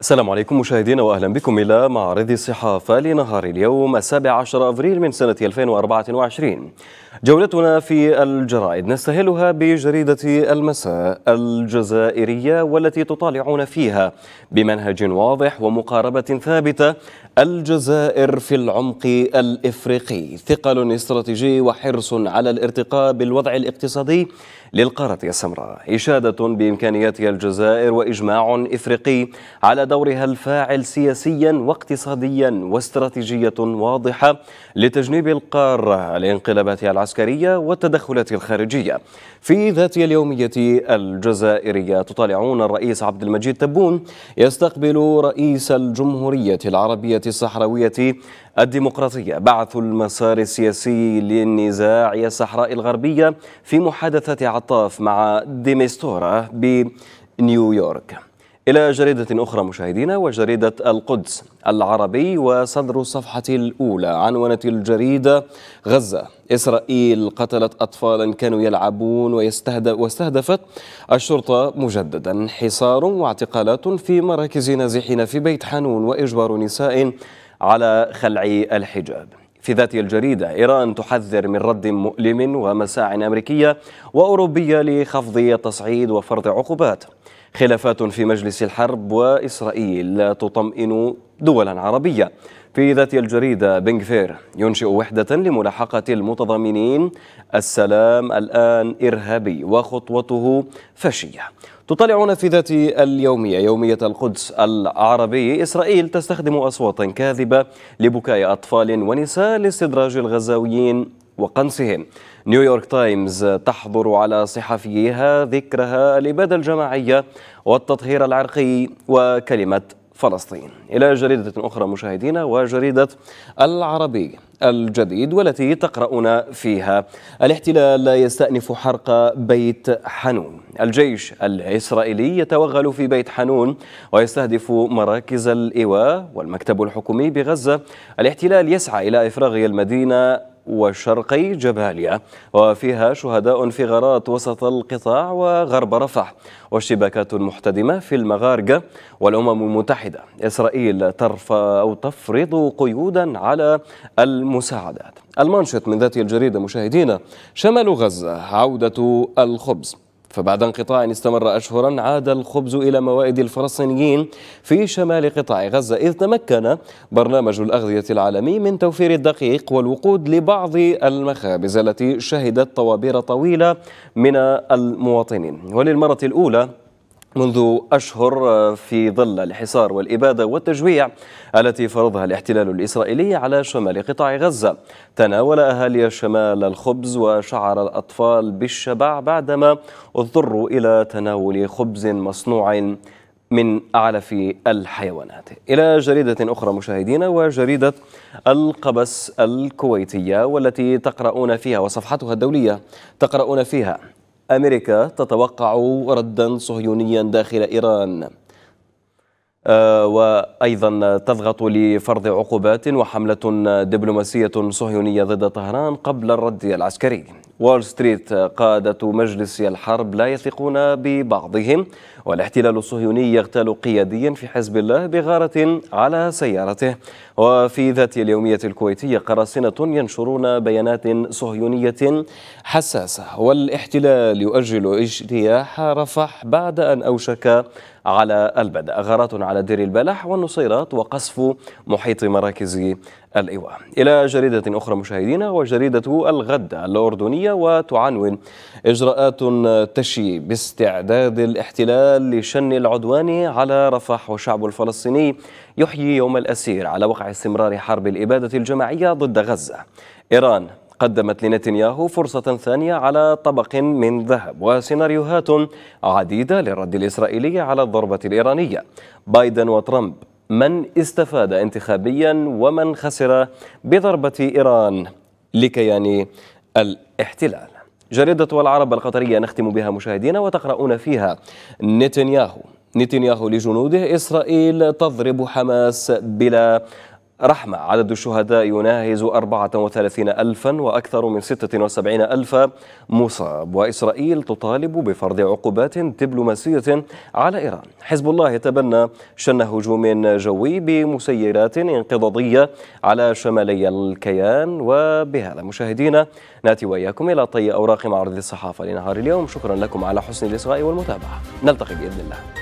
السلام عليكم مشاهدينا واهلا بكم الى معرض الصحافه لنهار اليوم السابع عشر ابريل من سنه 2024. جولتنا في الجرائد نستهلها بجريده المساء الجزائريه والتي تطالعون فيها بمنهج واضح ومقاربه ثابته الجزائر في العمق الافريقي، ثقل استراتيجي وحرص على الارتقاء بالوضع الاقتصادي للقاره السمراء، اشاده بامكانيات الجزائر واجماع افريقي على دورها الفاعل سياسيا واقتصاديا واستراتيجية واضحة لتجنيب القارة الانقلابات العسكرية والتدخلات الخارجية في ذات اليومية الجزائرية تطالعون الرئيس عبد المجيد تبون يستقبل رئيس الجمهورية العربية الصحراوية الديمقراطية بعث المسار السياسي للنزاع الصحراء الغربية في محادثة عطاف مع ديمستورا بنيويورك إلى جريدة أخرى مشاهدينا وجريدة القدس العربي وصدر الصفحة الأولى عنونت الجريدة غزة إسرائيل قتلت أطفالا كانوا يلعبون واستهدفت الشرطة مجددا حصار واعتقالات في مراكز نازحين في بيت حانون وإجبار نساء على خلع الحجاب في ذات الجريدة إيران تحذر من رد مؤلم ومساع أمريكية وأوروبية لخفض التصعيد وفرض عقوبات خلافات في مجلس الحرب وإسرائيل لا تطمئن دولا عربية في ذات الجريدة بنغفير ينشئ وحدة لملاحقة المتضامنين السلام الآن إرهابي وخطوته فشية تطلعون في ذات اليومية يومية القدس العربي إسرائيل تستخدم أصوات كاذبة لبكاء أطفال ونساء لاستدراج الغزاويين وقنصهم نيويورك تايمز تحظر على صحفيها ذكرها الإبادة الجماعية والتطهير العرقي وكلمة فلسطين إلى جريدة أخرى مشاهدينا وجريدة العربي الجديد والتي تقرأنا فيها الاحتلال يستأنف حرق بيت حنون الجيش الإسرائيلي يتوغل في بيت حنون ويستهدف مراكز الإيواء والمكتب الحكومي بغزة الاحتلال يسعى إلى إفراغ المدينة وشرقي جباليا وفيها شهداء في غارات وسط القطاع وغرب رفح واشتباكات محتدمة في المغارقة والأمم المتحدة إسرائيل ترفع أو تفرض قيودا على المساعدات المنشط من ذات الجريدة مشاهدينا شمال غزة عودة الخبز فبعد انقطاع استمر أشهرا عاد الخبز إلى موائد الفلسطينيين في شمال قطاع غزة إذ تمكن برنامج الأغذية العالمي من توفير الدقيق والوقود لبعض المخابز التي شهدت طوابير طويلة من المواطنين وللمرة الأولى منذ أشهر في ظل الحصار والإبادة والتجويع التي فرضها الاحتلال الإسرائيلي على شمال قطاع غزة تناول أهالي الشمال الخبز وشعر الأطفال بالشبع بعدما اضطروا إلى تناول خبز مصنوع من أعلف الحيوانات إلى جريدة أخرى مشاهدينا وجريدة القبس الكويتية والتي تقرؤون فيها وصفحتها الدولية تقرؤون فيها أمريكا تتوقع ردا صهيونيا داخل إيران آه، وأيضا تضغط لفرض عقوبات وحملة دبلوماسية صهيونية ضد طهران قبل الرد العسكري وول ستريت قادة مجلس الحرب لا يثقون ببعضهم والاحتلال الصهيوني يغتال قياديا في حزب الله بغارة على سيارته وفي ذات اليومية الكويتية قراصنة ينشرون بيانات صهيونية حساسة والاحتلال يؤجل اجتياح رفح بعد أن أوشك على البدء غارات على دير البلح والنصيرات وقصف محيط مراكز الإيواء إلى جريدة أخرى مشاهدينا وجريدة الغد الأردنية وتعنون إجراءات تشي باستعداد الاحتلال لشن العدوان على رفح وشعب الفلسطيني يحيي يوم الأسير على وقع استمرار حرب الإبادة الجماعية ضد غزة إيران قدمت لنتنياهو فرصة ثانية على طبق من ذهب وسيناريوهات عديدة للرد الإسرائيلي على الضربة الإيرانية بايدن وترامب من استفاد انتخابيا ومن خسر بضربة إيران لكيان الاحتلال جريدة العرب القطرية نختم بها مشاهدينا وتقرؤون فيها نتنياهو نتنياهو لجنوده إسرائيل تضرب حماس بلا رحمة عدد الشهداء يناهز 34 ألفا وأكثر من 76 ألف مصاب وإسرائيل تطالب بفرض عقوبات دبلوماسية على إيران حزب الله تبنى شن هجوم جوي بمسيرات انقضاضية على شمالي الكيان وبهذا مشاهدينا نأتي وإياكم إلى طي أوراق معرض الصحافة لنهار اليوم شكرا لكم على حسن الإصغاء والمتابعة نلتقي بإذن الله